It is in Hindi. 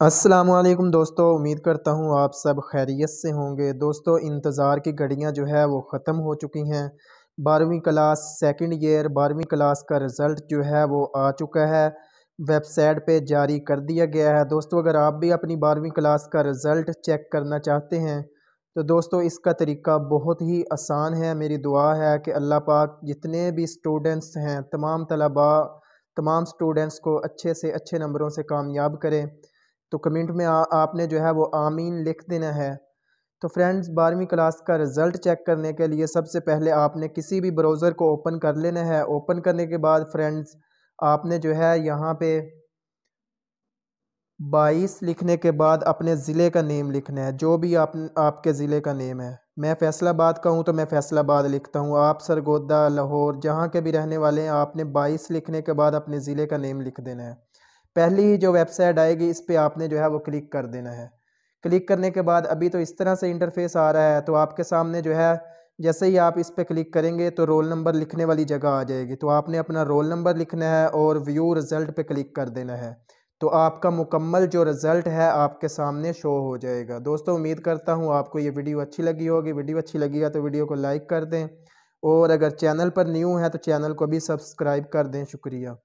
असलम दोस्तों उम्मीद करता हूँ आप सब खैरियत से होंगे दोस्तों इंतज़ार की घड़ियाँ जो है वो ख़त्म हो चुकी हैं बारहवीं क्लास सेकंड ईयर बारहवीं क्लास का रिज़ल्ट जो है वो आ चुका है वेबसाइट पे जारी कर दिया गया है दोस्तों अगर आप भी अपनी बारहवीं क्लास का रिज़ल्ट चेक करना चाहते हैं तो दोस्तों इसका तरीका बहुत ही आसान है मेरी दुआ है कि अल्लाह पाक जितने भी स्टूडेंट्स हैं तमाम तलबा तमाम स्टूडेंट्स को अच्छे से अच्छे नंबरों से कामयाब करें तो कमेंट में आ, आपने जो है वो आमीन लिख देना है तो फ्रेंड्स बारहवीं क्लास का रिज़ल्ट चेक करने के लिए सबसे पहले आपने किसी भी ब्राउज़र को ओपन कर लेना है ओपन करने के बाद फ्रेंड्स आपने जो है यहाँ पे बाईस लिखने के बाद अपने ज़िले का नेम लिखना है जो भी आप आपके ज़िले का नेम है मैं फ़ैसलाबाद का हूँ तो मैं फ़ैसलाबाद लिखता हूँ आप सरगोदा लाहौर जहाँ के भी रहने वाले हैं आपने बाईस लिखने के बाद अपने ज़िले का नेम लिख देना है पहली ही जो वेबसाइट आएगी इस पर आपने जो है वो क्लिक कर देना है क्लिक करने के बाद अभी तो इस तरह से इंटरफेस आ रहा है तो आपके सामने जो है जैसे ही आप इस पर क्लिक करेंगे तो रोल नंबर लिखने वाली जगह आ जाएगी तो आपने अपना रोल नंबर लिखना है और व्यू रिज़ल्ट पे क्लिक कर देना है तो आपका मुकम्मल जो रिज़ल्ट है आपके सामने शो हो जाएगा दोस्तों उम्मीद करता हूँ आपको ये वीडियो अच्छी लगी होगी वीडियो अच्छी लगी है तो वीडियो को लाइक कर दें और अगर चैनल पर न्यू है तो चैनल को भी सब्सक्राइब कर दें शुक्रिया